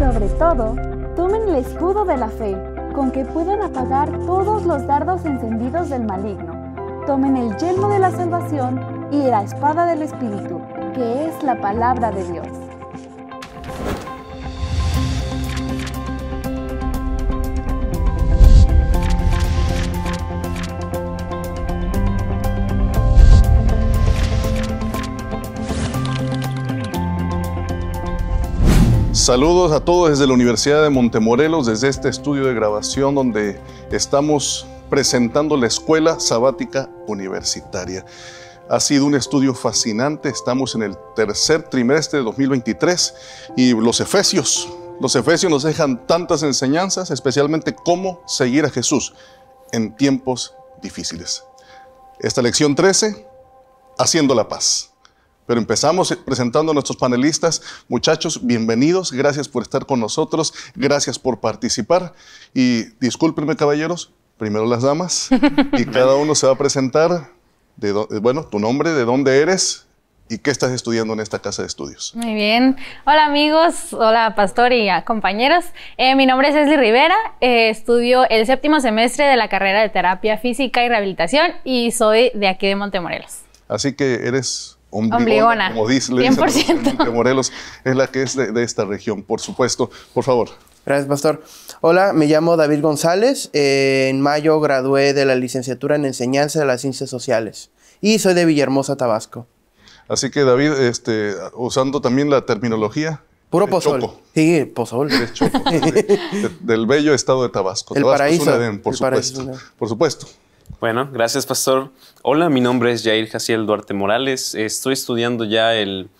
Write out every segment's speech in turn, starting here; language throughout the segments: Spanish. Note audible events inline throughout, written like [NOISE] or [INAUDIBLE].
Sobre todo, tomen el escudo de la fe, con que puedan apagar todos los dardos encendidos del maligno. Tomen el yelmo de la salvación y la espada del Espíritu, que es la palabra de Dios Saludos a todos desde la Universidad de Montemorelos, desde este estudio de grabación donde estamos presentando la Escuela Sabática Universitaria. Ha sido un estudio fascinante, estamos en el tercer trimestre de 2023 y los Efesios, los Efesios nos dejan tantas enseñanzas, especialmente cómo seguir a Jesús en tiempos difíciles. Esta lección 13, haciendo la paz. Pero empezamos presentando a nuestros panelistas. Muchachos, bienvenidos. Gracias por estar con nosotros. Gracias por participar. Y discúlpenme, caballeros, primero las damas. [LAUGHS] Y cada uno se va a presentar. Eh, bueno, tu nombre, de dónde eres y qué estás estudiando en esta casa de estudios. Muy bien. Hola amigos, hola pastor y compañeros. Eh, mi nombre es Leslie Rivera, eh, estudio el séptimo semestre de la carrera de terapia física y rehabilitación y soy de aquí de Montemorelos. Así que eres Ombligona, como dice, 100%. Morelos, es la que es de, esta región, por supuesto. Por favor. Gracias, Pastor. Hola, me llamo David González. Eh, en mayo gradué de la licenciatura en Enseñanza de las Ciencias Sociales y soy de Villahermosa, Tabasco. Así que, David, este, usando también la terminología. Puro pozol. Sí, pozol. [LAUGHS] del bello estado de Tabasco. El paraíso. por supuesto. Por supuesto. Bueno, gracias, pastor. Hola, mi nombre es Jair Jaciel Duarte Morales. Estoy estudiando ya el,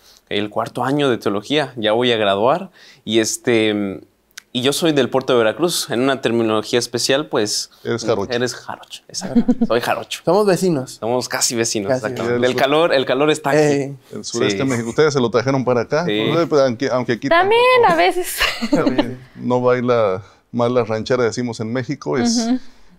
cuarto año de teología. Ya voy a graduar. Y este. Y yo soy del puerto de Veracruz. En una terminología especial, pues. Eres jarocho. Eres jarocho. Soy jarocho. [LAUGHS] Somos vecinos. Somos casi vecinos. El, calor, el calor está aquí. El sureste de México. Ustedes se lo trajeron para acá. Pues, aunque, aquí. También a veces. [LAUGHS] no baila más la ranchera, decimos en México. Es.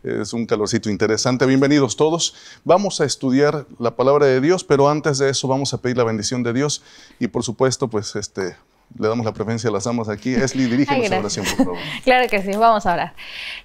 Es un calorcito interesante. Bienvenidos todos. Vamos a estudiar la palabra de Dios, pero antes de eso vamos a pedir la bendición de Dios y por supuesto, pues este le damos la preferencia a las amas aquí. Esli, dirígenos la oración, por favor. [LAUGHS] Claro que sí, vamos a orar.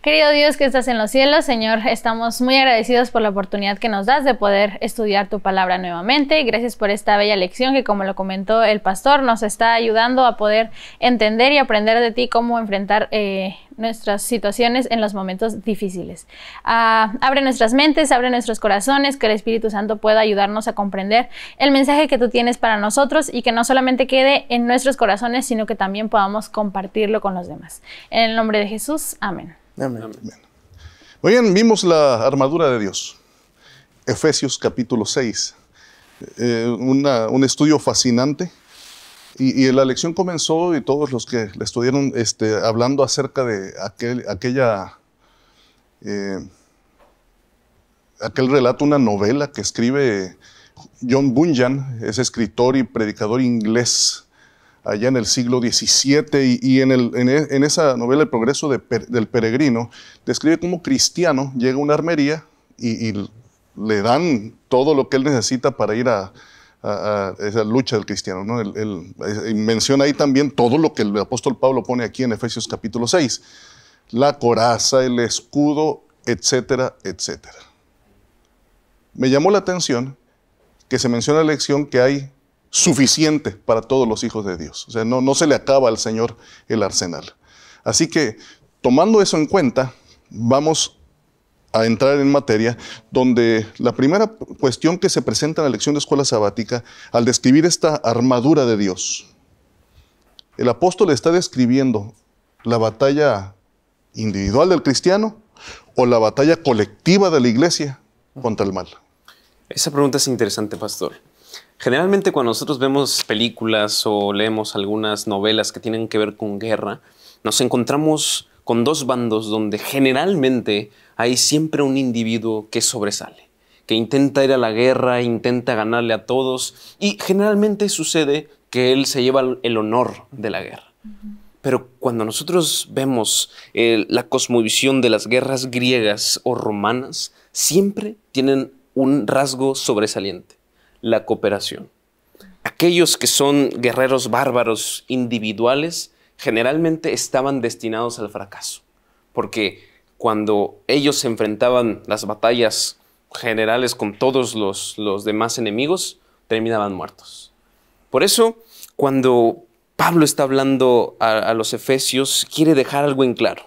Querido Dios que estás en los cielos, Señor, estamos muy agradecidos por la oportunidad que nos das de poder estudiar tu palabra nuevamente. Gracias por esta bella lección que, como lo comentó el pastor, nos está ayudando a poder entender y aprender de ti cómo enfrentar eh, nuestras situaciones en los momentos difíciles. Ah, abre nuestras mentes, abre nuestros corazones, que el Espíritu Santo pueda ayudarnos a comprender el mensaje que tú tienes para nosotros y que no solamente quede en nuestros corazones, sino que también podamos compartirlo con los demás. En el nombre de Jesús, amén. Amén. amén. Oigan, vimos la armadura de Dios, Efesios capítulo 6, eh, un estudio fascinante y, la lección comenzó y todos los que la estuvieron este, hablando acerca de aquel, aquella, eh, aquel relato, una novela que escribe John Bunyan, es escritor y predicador inglés allá en el siglo XVII, y, en, el, e, en, esa novela El progreso del peregrino, describe cómo cristiano llega a una armería y le dan todo lo que él necesita para ir a, a, esa lucha del cristiano. ¿no? Eh, menciona ahí también todo lo que el apóstol Pablo pone aquí en Efesios capítulo 6. La coraza, el escudo, etcétera, etcétera. Me llamó la atención que se menciona la lección que hay suficiente para todos los hijos de Dios. O sea, no, no se le acaba al Señor el arsenal. Así que, tomando eso en cuenta, vamos a entrar en materia, donde la primera cuestión que se presenta en la lección de escuela sabática, al describir esta armadura de Dios, el apóstol está describiendo la batalla individual del cristiano o la batalla colectiva de la iglesia contra el mal. Esa pregunta es interesante, pastor. Generalmente cuando nosotros vemos películas o leemos algunas novelas que tienen que ver con guerra, nos encontramos con dos bandos donde generalmente hay siempre un individuo que sobresale, que intenta ir a la guerra, intenta ganarle a todos y generalmente sucede que él se lleva el honor de la guerra. Pero cuando nosotros vemos eh, la cosmovisión de las guerras griegas o romanas, siempre tienen un rasgo sobresaliente, la cooperación. Aquellos que son guerreros bárbaros individuales generalmente estaban destinados al fracaso, porque cuando ellos se enfrentaban las batallas generales con todos los, demás enemigos, terminaban muertos. Por eso, cuando Pablo está hablando a, los efesios, quiere dejar algo en claro.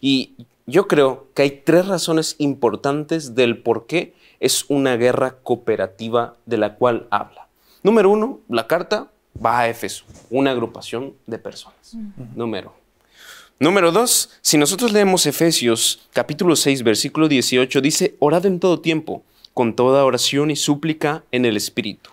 Y yo creo que hay tres razones importantes del por qué es una guerra cooperativa de la cual habla. Número uno, la carta Va a Éfeso, una agrupación de personas. Número. Número dos, si nosotros leemos Efesios capítulo 6, versículo 18, dice, orad en todo tiempo, con toda oración y súplica en el Espíritu.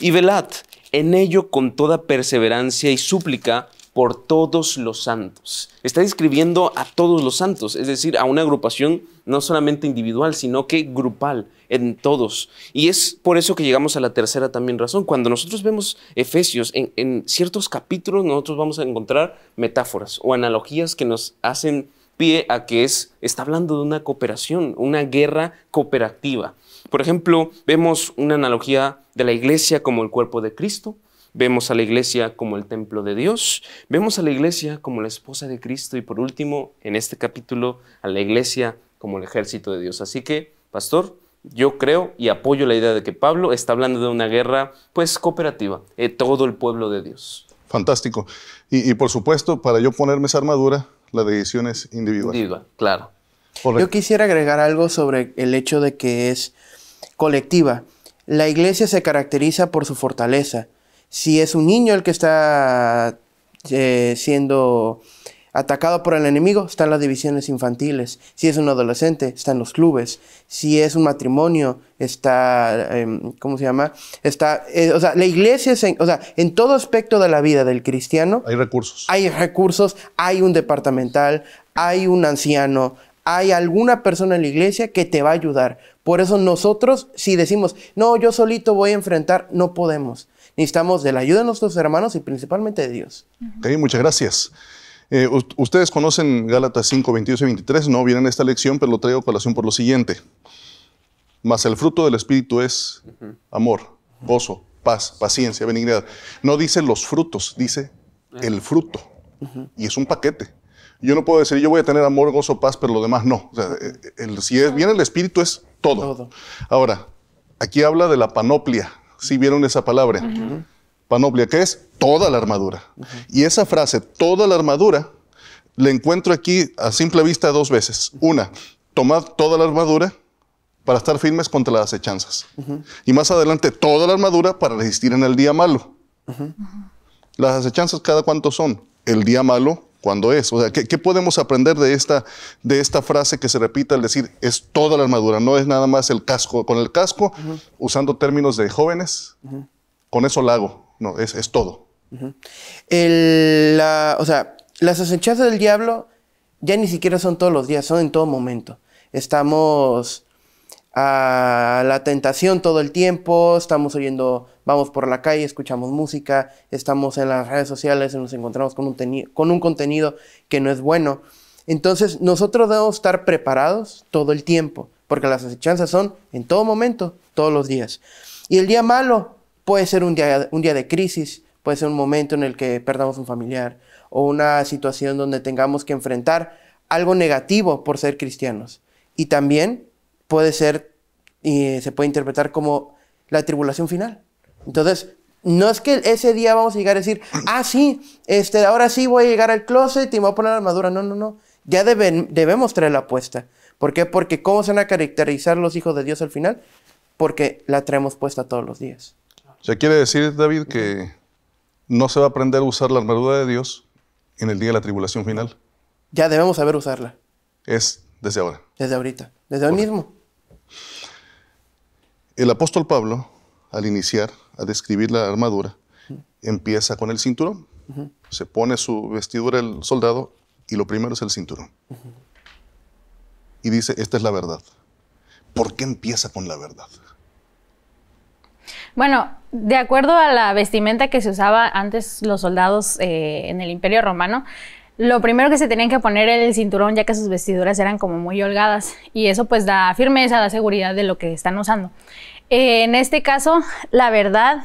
Y velad en ello con toda perseverancia y súplica por todos los santos. Está describiendo a todos los santos, es decir, a una agrupación no solamente individual, sino que grupal en todos. Y es por eso que llegamos a la tercera también razón. Cuando nosotros vemos Efesios, en, ciertos capítulos nosotros vamos a encontrar metáforas o analogías que nos hacen pie a que es, está hablando de una cooperación, una guerra cooperativa. Por ejemplo, vemos una analogía de la iglesia como el cuerpo de Cristo, vemos a la iglesia como el templo de Dios, vemos a la iglesia como la esposa de Cristo y por último, en este capítulo, a la iglesia como el ejército de Dios. Así que, pastor, yo creo y apoyo la idea de que Pablo está hablando de una guerra, pues, cooperativa, de eh, todo el pueblo de Dios. Fantástico. Y, por supuesto, para yo ponerme esa armadura, la decisión es individual. Individual, claro. Yo quisiera agregar algo sobre el hecho de que es colectiva. La iglesia se caracteriza por su fortaleza. Si es un niño el que está eh, siendo atacado por el enemigo, están las divisiones infantiles. Si es un adolescente, están los clubes. Si es un matrimonio, está, em, ¿cómo se llama? Está, eh, o sea, la iglesia, es o sea, en todo aspecto de la vida del cristiano. Hay recursos. Hay recursos, hay un departamental, hay un anciano, hay alguna persona en la iglesia que te va a ayudar. Por eso nosotros, si decimos, no, yo solito voy a enfrentar, no podemos. Necesitamos de la ayuda de nuestros hermanos y principalmente de Dios. muchas gracias. Eh, ustedes conocen Gálatas 5, 22 y 23, no vienen esta lección, pero lo traigo a colación por lo siguiente. Mas el fruto del Espíritu es amor, gozo, paz, paciencia, benignidad. No dice los frutos, dice ah. el fruto. Y es un paquete. Yo no puedo decir, yo voy a tener amor, gozo, paz, pero lo demás no. Eh, eh, si ah. viene el Espíritu es todo. Ahora, aquí habla de la panoplia. Si vieron esa palabra. Panoplia, que es toda la armadura. Y esa frase, toda la armadura, la encuentro aquí a simple vista dos veces. Una, tomad toda la armadura para estar firmes contra las acechanzas. Y más adelante, toda la armadura para resistir en el día malo. Las acechanzas, ¿cada cuánto son? El día malo, ¿cuándo es? O sea, ¿qué, podemos aprender de esta, de esta frase que se repita al decir es toda la armadura, no es nada más el casco? Con el casco, usando términos de jóvenes, con eso la hago no, es, todo. o sea, las acechanzas del diablo ya ni siquiera son todos los días, son en todo momento. Estamos a la tentación todo el tiempo, estamos oyendo, vamos por la calle, escuchamos música, estamos en las redes sociales, nos encontramos con un, con un contenido que no es bueno. Entonces nosotros debemos estar preparados todo el tiempo, porque las acechanzas son en todo momento, todos los días. Y el día malo, Puede ser un día, un día de crisis, puede ser un momento en el que perdamos un familiar o una situación donde tengamos que enfrentar algo negativo por ser cristianos. Y también puede ser, y eh, se puede interpretar como la tribulación final. Entonces, no es que ese día vamos a llegar a decir, ah, sí, este, ahora sí voy a llegar al closet y me voy a poner la armadura. No, no, no. Ya deben, debemos traer la puesta. ¿Por qué? Porque ¿cómo se van a caracterizar los hijos de Dios al final? Porque la traemos puesta todos los días. O sea, quiere decir, David, que no se va a aprender a usar la armadura de Dios en el día de la tribulación final. Ya debemos saber usarla. Es desde ahora. Desde ahorita, desde ahora mismo. El apóstol Pablo, al iniciar a describir la armadura, empieza con el cinturón. Se pone su vestidura el soldado y lo primero es el cinturón. Y dice, esta es la verdad. ¿Por qué empieza con la verdad? Bueno, de acuerdo a la vestimenta que se usaba antes los soldados eh, en el Imperio Romano, lo primero que se tenían que poner era el cinturón, ya que sus vestiduras eran como muy holgadas. Y eso pues da firmeza, da seguridad de lo que están usando. Eh, en este caso, la verdad,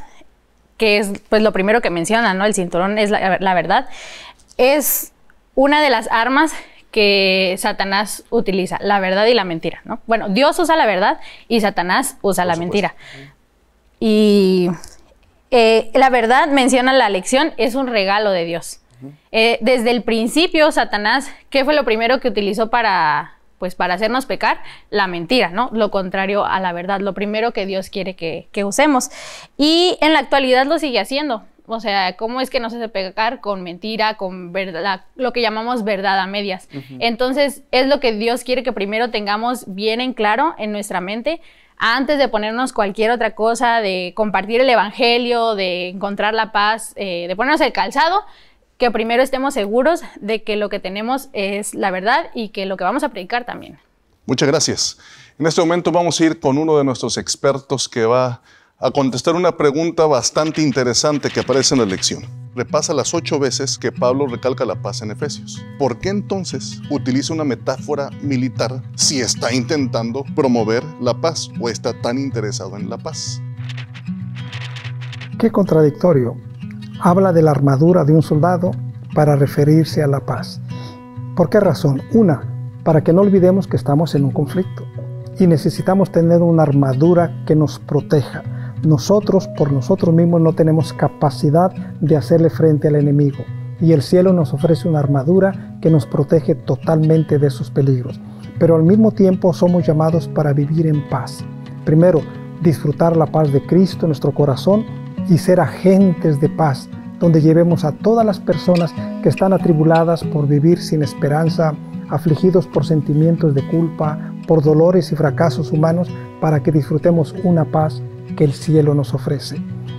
que es pues lo primero que menciona, ¿no? El cinturón es la, verdad. Es una de las armas que Satanás utiliza, la verdad y la mentira, ¿no? Bueno, Dios usa la verdad y Satanás usa la mentira. Y eh, la verdad, menciona la lección, es un regalo de Dios. Eh, desde el principio, Satanás, ¿qué fue lo primero que utilizó para, pues, para hacernos pecar? La mentira, ¿no? Lo contrario a la verdad, lo primero que Dios quiere que, usemos. Y en la actualidad lo sigue haciendo. O sea, ¿cómo es que nos hace pecar con mentira, con verdad, lo que llamamos verdad a medias? Entonces, es lo que Dios quiere que primero tengamos bien en claro en nuestra mente antes de ponernos cualquier otra cosa, de compartir el Evangelio, de encontrar la paz, eh, de ponernos el calzado, que primero estemos seguros de que lo que tenemos es la verdad y que lo que vamos a predicar también. Muchas gracias. En este momento vamos a ir con uno de nuestros expertos que va a contestar una pregunta bastante interesante que aparece en la lección repasa las ocho veces que Pablo recalca la paz en Efesios. ¿Por qué entonces utiliza una metáfora militar si está intentando promover la paz o está tan interesado en la paz? Qué contradictorio. Habla de la armadura de un soldado para referirse a la paz. ¿Por qué razón? Una, para que no olvidemos que estamos en un conflicto y necesitamos tener una armadura que nos proteja nosotros por nosotros mismos no tenemos capacidad de hacerle frente al enemigo y el cielo nos ofrece una armadura que nos protege totalmente de esos peligros. Pero al mismo tiempo somos llamados para vivir en paz. Primero, disfrutar la paz de Cristo en nuestro corazón y ser agentes de paz, donde llevemos a todas las personas que están atribuladas por vivir sin esperanza, afligidos por sentimientos de culpa, por dolores y fracasos humanos, para que disfrutemos una paz que el cielo nos ofrece.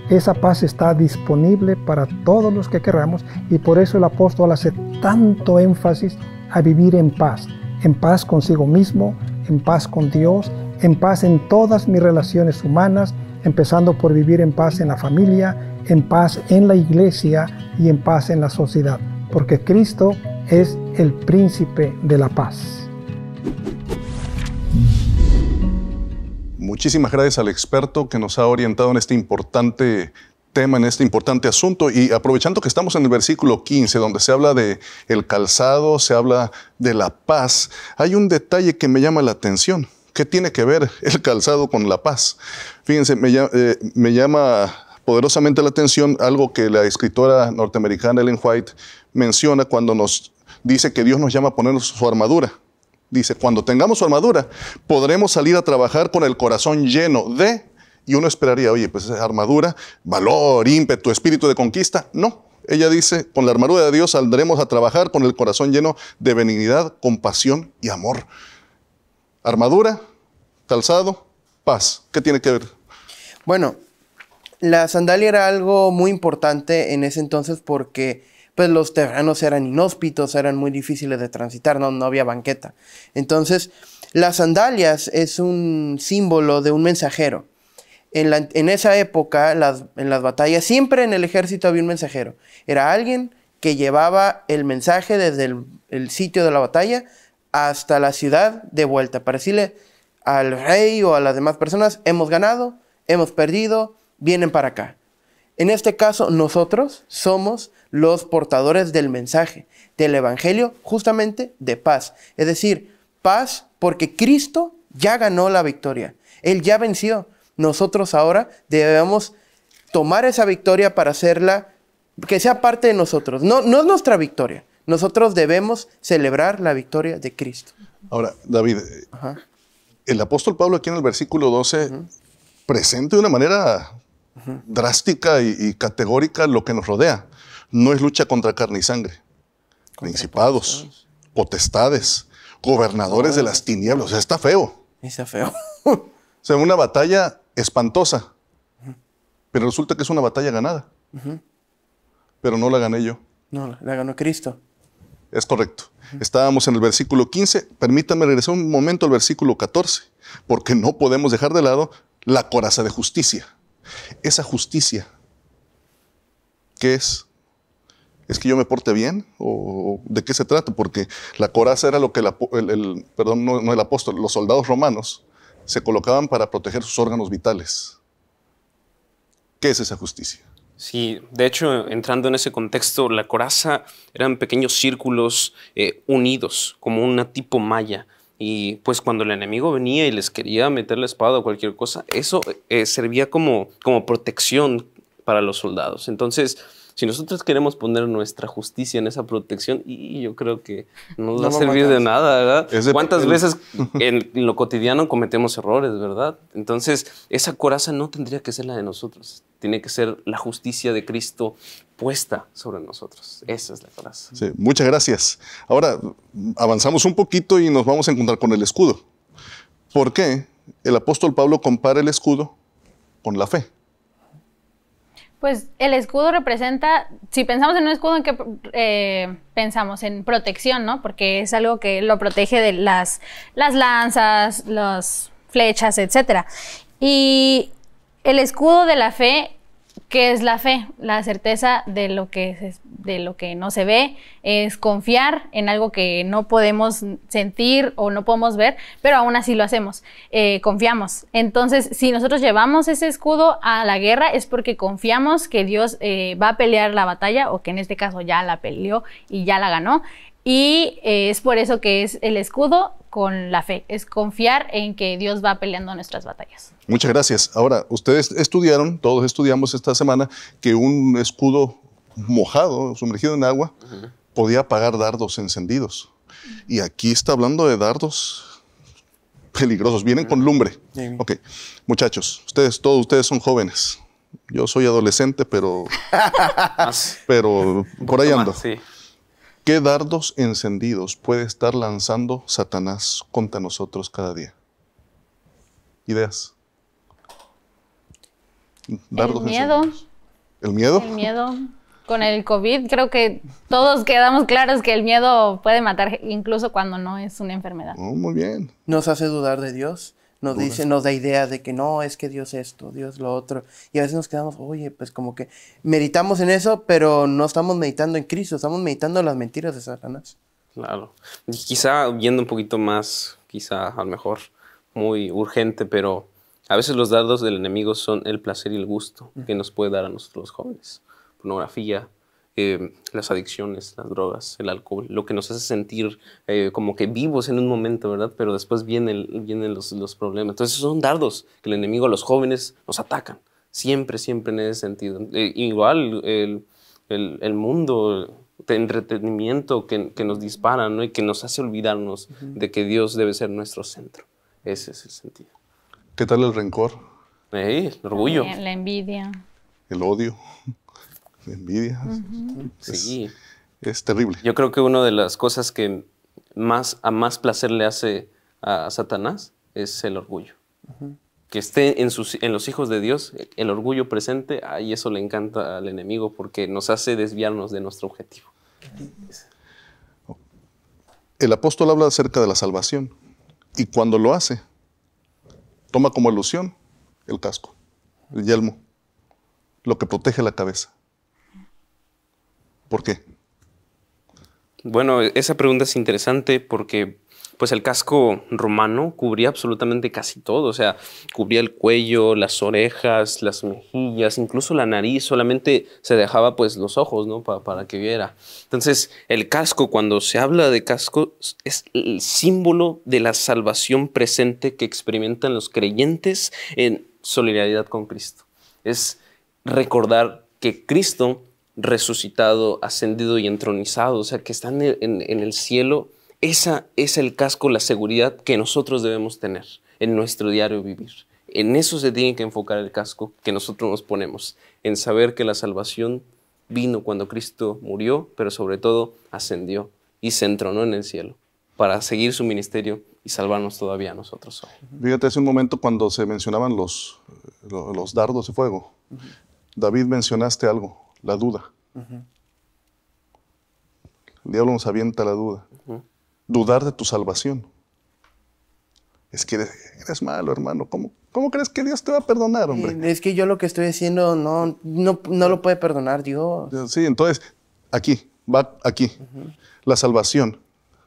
Esa paz está disponible para todos los que queramos y por eso el apóstol hace tanto énfasis a vivir en paz, en paz consigo mismo, en paz con Dios, en paz en todas mis relaciones humanas, empezando por vivir en paz en la familia, en paz en la iglesia y en paz en la sociedad, porque Cristo es el príncipe de la paz. Muchísimas gracias al experto que nos ha orientado en este importante tema, en este importante asunto. Y aprovechando que estamos en el versículo 15, donde se habla de el calzado, se habla de la paz, hay un detalle que me llama la atención. ¿Qué tiene que ver el calzado con la paz? Fíjense, me, eh, me llama poderosamente la atención algo que la escritora norteamericana Ellen White menciona cuando nos dice que Dios nos llama a poner su armadura. Dice, cuando tengamos su armadura, podremos salir a trabajar con el corazón lleno de... Y uno esperaría, oye, pues armadura, valor, ímpetu, espíritu de conquista. No, ella dice, con la armadura de Dios saldremos a trabajar con el corazón lleno de benignidad, compasión y amor. Armadura, calzado, paz. ¿Qué tiene que ver? Bueno, la sandalia era algo muy importante en ese entonces porque pues los terrenos eran inhóspitos, eran muy difíciles de transitar, no, había banqueta. Entonces, las sandalias es un símbolo de un mensajero. En, esa época, en las batallas, siempre en el ejército había un mensajero. Era alguien que llevaba el mensaje desde el, el sitio de la batalla hasta la ciudad de vuelta, para decirle al rey o a las demás personas, hemos ganado, hemos perdido, vienen para acá. En este caso, nosotros somos los portadores del mensaje, del Evangelio, justamente de paz. Es decir, paz porque Cristo ya ganó la victoria. Él ya venció. Nosotros ahora debemos tomar esa victoria para hacerla, que sea parte de nosotros. No, no es nuestra victoria. Nosotros debemos celebrar la victoria de Cristo. Ahora, David, el apóstol Pablo aquí en el versículo 12 presenta de una manera drástica y, categórica lo que nos rodea. No es lucha contra carne y sangre. Principados, potestades, gobernadores de las tinieblas. está feo. Está feo. o sea, una batalla espantosa. Pero resulta que es una batalla ganada. Pero no la gané yo. No, la ganó Cristo. Es correcto. Estábamos en el versículo 15. permítame regresar un momento al versículo 14, porque no podemos dejar de lado la coraza de justicia. Esa justicia, ¿qué es? ¿Es que yo me porte bien? ¿O de qué se trata? Porque la coraza era lo que el, perdón, el apóstol, los soldados romanos se colocaban para proteger sus órganos vitales. ¿Qué es esa justicia? Sí, de hecho, entrando en ese contexto, la coraza eran pequeños círculos eh, unidos, como una tipo malla, y pues cuando el enemigo venía y les quería meter la espada o cualquier cosa, eso eh, servía como, como protección para los soldados. Entonces, si nosotros queremos poner nuestra justicia en esa protección, y yo creo que no nos va a servir de nada, ¿verdad? ¿Cuántas veces [LAUGHS] en lo cotidiano cometemos errores, verdad? Entonces, esa coraza no tendría que ser la de nosotros, tiene que ser la justicia de Cristo puesta sobre nosotros. Esa es la coraza. muchas gracias. Ahora avanzamos un poquito y nos vamos a encontrar con el escudo. ¿Por qué el apóstol Pablo compara el escudo con la fe? Pues el escudo representa, si pensamos en un escudo, ¿en qué eh, pensamos? En protección, ¿no? Porque es algo que lo protege de las, las lanzas, las flechas, etc. Y el escudo de la fe que es la fe? La certeza de lo que, de lo que no se ve, es confiar en algo que no podemos sentir o no podemos ver, pero aún así lo hacemos, eh, confiamos. Entonces, si nosotros llevamos ese escudo a la guerra es porque confiamos que Dios eh, va a pelear la batalla o que en este caso ya la peleó y ya la ganó. Y eh, es por eso que es el escudo con la fe, es confiar en que Dios va peleando nuestras batallas. Muchas gracias. Ahora, ustedes estudiaron, todos estudiamos esta semana, que un escudo mojado, sumergido en agua, podía apagar dardos encendidos. Y aquí está hablando de dardos peligrosos, vienen con lumbre. Ok, muchachos, ustedes, todos ustedes son jóvenes. Yo soy adolescente, pero, [LAUGHS] pero por ahí ando. ¿Qué dardos encendidos puede estar lanzando Satanás contra nosotros cada día? Ideas. Dardos el miedo. ¿El miedo? El miedo. Con el COVID creo que todos quedamos claros que el miedo puede matar incluso cuando no es una enfermedad. Oh, muy bien. Nos hace dudar de Dios nos dice, nos da idea de que no, es que Dios esto, Dios lo otro. Y a veces nos quedamos, oye, pues como que meditamos en eso, pero no estamos meditando en Cristo, estamos meditando las mentiras de Satanás. Claro. Y quizá viendo un poquito más, quizá a lo mejor muy urgente, pero a veces los dados del enemigo son el placer y el gusto que nos puede dar a nosotros los jóvenes. Pornografía, eh, las adicciones, las drogas, el alcohol, lo que nos hace sentir eh, como que vivos en un momento, ¿verdad? Pero después vienen, vienen los, los problemas. Entonces son dardos que el enemigo, los jóvenes, nos atacan. Siempre, siempre en ese sentido. Eh, igual el, el, el mundo, de entretenimiento que, que, nos dispara ¿no? y que nos hace olvidarnos de que Dios debe ser nuestro centro. Ese es el sentido. ¿Qué tal el rencor? el orgullo. La envidia. El odio envidia. es, sí. Es terrible. Yo creo que una de las cosas que más, a más placer le hace a, Satanás es el orgullo. Que esté en, sus, en los hijos de Dios el orgullo presente, ahí eso le encanta al enemigo porque nos hace desviarnos de nuestro objetivo. El apóstol habla acerca de la salvación y cuando lo hace, toma como ilusión el casco, el yelmo, lo que protege la cabeza. ¿Por qué? Bueno, esa pregunta es interesante porque pues el casco romano cubría absolutamente casi todo, o sea, cubría el cuello, las orejas, las mejillas, incluso la nariz, solamente se dejaba pues los ojos, ¿no? para que viera. Entonces, el casco, cuando se habla de casco, es el símbolo de la salvación presente que experimentan los creyentes en solidaridad con Cristo. Es recordar que Cristo resucitado, ascendido y entronizado, o sea, que están en, el cielo. Esa es el casco, la seguridad que nosotros debemos tener en nuestro diario vivir. En eso se tiene que enfocar el casco que nosotros nos ponemos, en saber que la salvación vino cuando Cristo murió, pero sobre todo ascendió y se entronó en el cielo para seguir su ministerio y salvarnos todavía a nosotros Fíjate, hace un momento cuando se mencionaban los, los dardos de fuego, David mencionaste algo, la duda. El diablo nos avienta la duda. Dudar de tu salvación. Es que eres, malo, hermano. ¿Cómo, crees que Dios te va a perdonar, eh, hombre? Es que yo lo que estoy diciendo, no, no, lo puede perdonar Dios. Eh, sí, entonces, aquí, va aquí. La salvación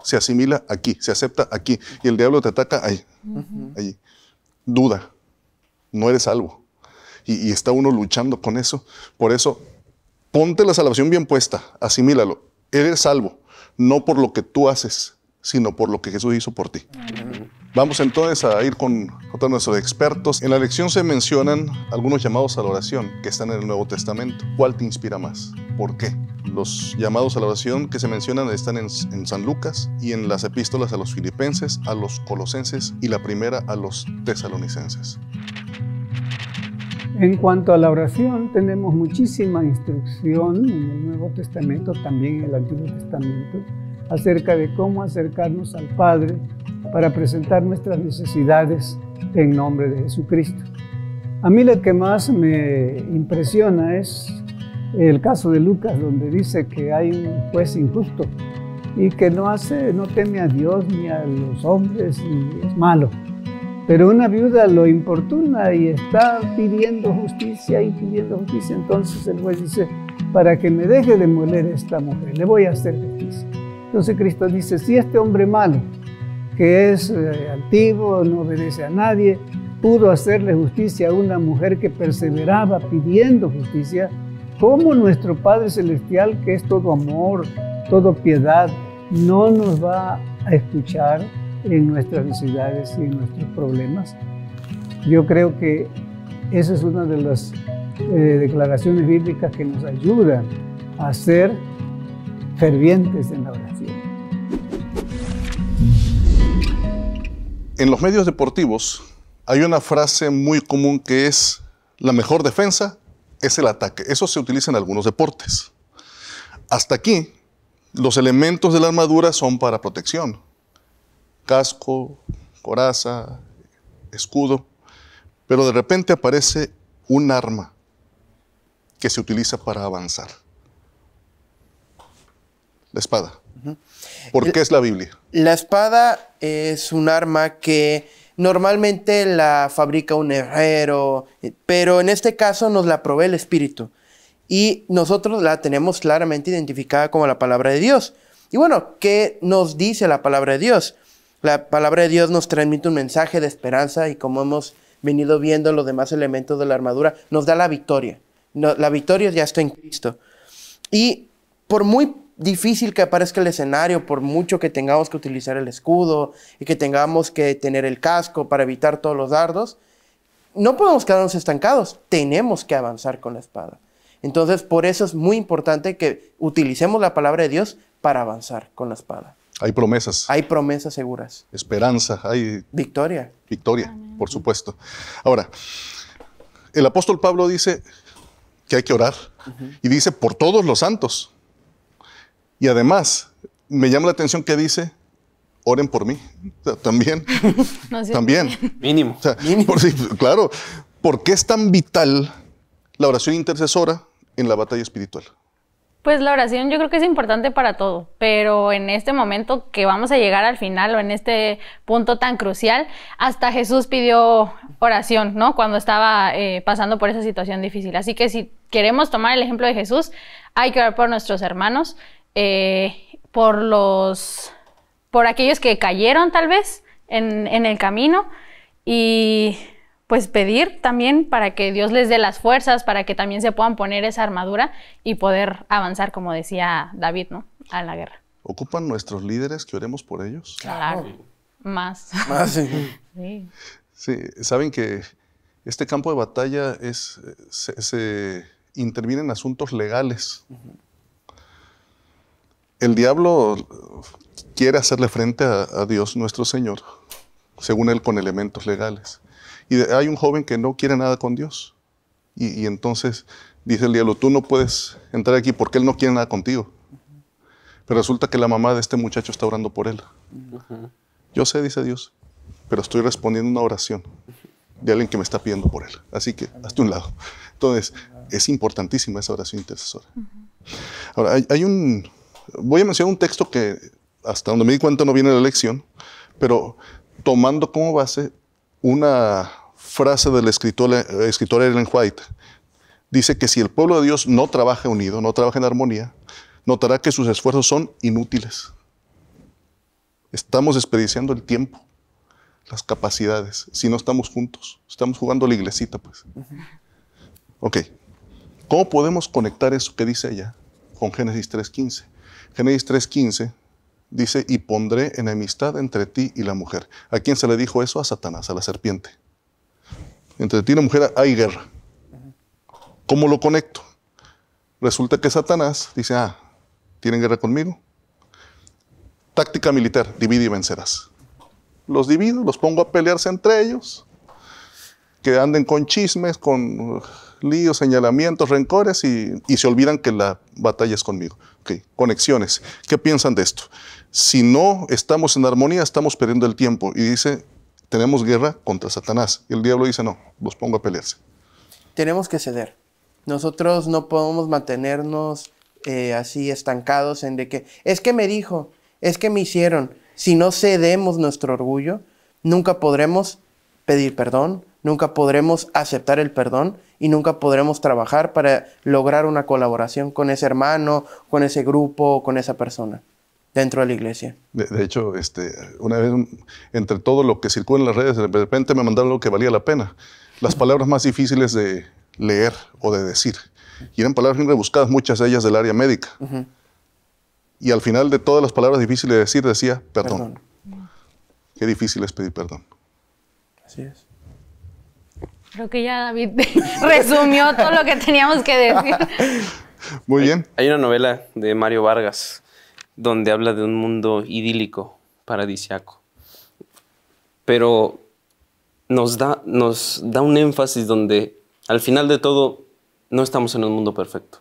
se asimila aquí, se acepta aquí. Y el diablo te ataca ahí, Duda. No eres salvo. y, está uno luchando con eso. Por eso Ponte la salvación bien puesta, asimílalo. Eres salvo, no por lo que tú haces, sino por lo que Jesús hizo por ti. Vamos entonces a ir con otro de nuestros expertos. En la lección se mencionan algunos llamados a la oración que están en el Nuevo Testamento. ¿Cuál te inspira más? ¿Por qué? Los llamados a la oración que se mencionan están en, en San Lucas y en las epístolas a los filipenses, a los colosenses y la primera a los tesalonicenses. En cuanto a la oración, tenemos muchísima instrucción en el Nuevo Testamento, también en el Antiguo Testamento, acerca de cómo acercarnos al Padre para presentar nuestras necesidades en nombre de Jesucristo. A mí lo que más me impresiona es el caso de Lucas, donde dice que hay un juez injusto y que no hace, no teme a Dios ni a los hombres y es malo. Pero una viuda lo importuna y está pidiendo justicia y pidiendo justicia. Entonces el juez dice, para que me deje de moler esta mujer, le voy a hacer justicia. Entonces Cristo dice, si este hombre malo, que es eh, altivo, no obedece a nadie, pudo hacerle justicia a una mujer que perseveraba pidiendo justicia, ¿cómo nuestro Padre Celestial, que es todo amor, todo piedad, no nos va a escuchar en nuestras necesidades y en nuestros problemas. Yo creo que esa es una de las eh, declaraciones bíblicas que nos ayuda a ser fervientes en la oración. En los medios deportivos hay una frase muy común que es la mejor defensa es el ataque. Eso se utiliza en algunos deportes. Hasta aquí, los elementos de la armadura son para protección casco, coraza, escudo, pero de repente aparece un arma que se utiliza para avanzar. La espada. ¿Por qué es la Biblia? La espada es un arma que normalmente la fabrica un herrero, eh, pero en este caso nos la provee el Espíritu. Y nosotros la tenemos claramente identificada como la palabra de Dios. Y bueno, ¿qué nos dice la palabra de Dios? La palabra de Dios nos transmite un mensaje de esperanza y como hemos venido viendo los demás elementos de la armadura, nos da la victoria. la victoria ya está en Cristo. Y por muy difícil que aparezca el escenario, por mucho que tengamos que utilizar el escudo y que tengamos que tener el casco para evitar todos los dardos, no podemos quedarnos estancados, tenemos que avanzar con la espada. Entonces, por eso es muy importante que utilicemos la palabra de Dios para avanzar con la espada. Hay promesas. Hay promesas seguras. Esperanza, hay... Victoria. Victoria, por supuesto. Ahora, el apóstol Pablo dice que hay que orar y dice por todos los santos. Y además, me llama la atención que dice, oren por mí. [LAUGHS] [LAUGHS] también. también. Mínimo. O Por, claro, porque es tan vital la oración intercesora en la batalla espiritual? Pues la oración yo creo que es importante para todo, pero en este momento que vamos a llegar al final o en este punto tan crucial, hasta Jesús pidió oración, ¿no? Cuando estaba eh, pasando por esa situación difícil. Así que si queremos tomar el ejemplo de Jesús, hay que orar por nuestros hermanos, eh, por los, por aquellos que cayeron tal vez en, en el camino y pues pedir también para que Dios les dé las fuerzas, para que también se puedan poner esa armadura y poder avanzar, como decía David, ¿no? A la guerra. ¿Ocupan nuestros líderes que oremos por ellos? Claro. Más. Más, [LAUGHS] sí. sí. saben que este campo de batalla es, se, interviene en asuntos legales. El diablo quiere hacerle frente a, a Dios nuestro Señor, según él, con elementos legales. Y hay un joven que no quiere nada con Dios. Y, entonces dice el diablo, tú no puedes entrar aquí porque él no quiere nada contigo. Pero resulta que la mamá de este muchacho está orando por él. Yo sé, dice Dios, pero estoy respondiendo una oración de alguien que me está pidiendo por él. Así que hazte un lado. Entonces, es importantísima esa oración intercesora. Ahora, hay, un... Voy a mencionar un texto que hasta donde me di cuenta no viene la lección, pero tomando como base una frase del escritor, eh, escritor Ellen White. Dice que si el pueblo de Dios no trabaja unido, no trabaja en armonía, notará que sus esfuerzos son inútiles. Estamos desperdiciando el tiempo, las capacidades, si no estamos juntos. Estamos jugando a la iglesita, pues. Ok. ¿Cómo podemos conectar eso que dice ella con Génesis 3.15? Génesis 3.15 dice, y pondré enemistad entre ti y la mujer. ¿A quién se le dijo eso? A Satanás, a la serpiente. Entre ti y la mujer hay guerra. ¿Cómo lo conecto? Resulta que Satanás dice, ah, ¿tienen guerra conmigo? Táctica militar, divide y vencerás. Los divido, los pongo a pelearse entre ellos, que anden con chismes, con uh, líos, señalamientos, rencores y, se olvidan que la batalla es conmigo. Okay. Conexiones. ¿Qué piensan de esto? Si no estamos en armonía, estamos perdiendo el tiempo. Y dice tenemos guerra contra Satanás. Y el diablo dice, no, los pongo a pelearse. Tenemos que ceder. Nosotros no podemos mantenernos eh, así estancados en de que, es que me dijo, es que me hicieron. Si no cedemos nuestro orgullo, nunca podremos pedir perdón, nunca podremos aceptar el perdón y nunca podremos trabajar para lograr una colaboración con ese hermano, con ese grupo, con esa persona dentro de la iglesia. De, hecho, este, una vez, entre todo lo que circula en las redes, de repente me mandaron lo que valía la pena. Las palabras más difíciles de leer o de decir. Y eran palabras bien rebuscadas, muchas de ellas del área médica. Y al final de todas las palabras difíciles de decir, decía, perdón. Qué difícil es pedir perdón. Así es. Creo que ya David [LAUGHS] resumió todo lo que teníamos que decir. Muy bien. hay una novela de Mario Vargas donde habla de un mundo idílico, paradisiaco. Pero nos da, un énfasis donde al final de todo no estamos en un mundo perfecto.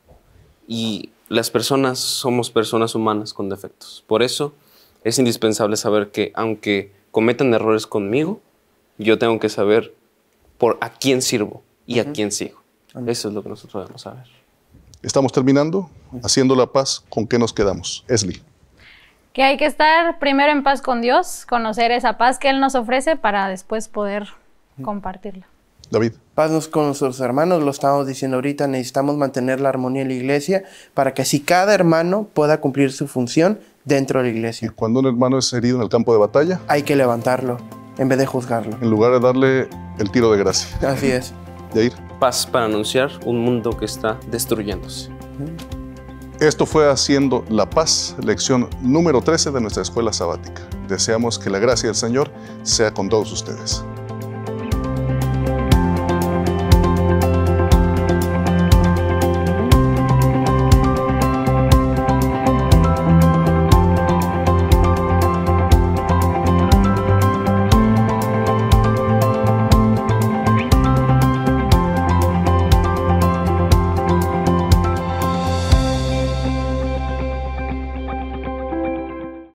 Y las personas somos personas humanas con defectos. Por eso es indispensable saber que aunque cometan errores conmigo, yo tengo que saber por a quién sirvo y a quién sigo. Eso es lo que nosotros debemos saber. Estamos terminando, haciendo la paz, ¿con qué nos quedamos? Esli. Que hay que estar primero en paz con Dios, conocer esa paz que Él nos ofrece para después poder compartirla. David. Paz con nuestros hermanos, lo estamos diciendo ahorita, necesitamos mantener la armonía en la iglesia para que así cada hermano pueda cumplir su función dentro de la iglesia. Y cuando un hermano es herido en el campo de batalla, hay que levantarlo en vez de juzgarlo. En lugar de darle el tiro de gracia. Así es. Paz para anunciar un mundo que está destruyéndose. Esto fue Haciendo la Paz, lección número 13 de nuestra escuela sabática. Deseamos que la gracia del Señor sea con todos ustedes.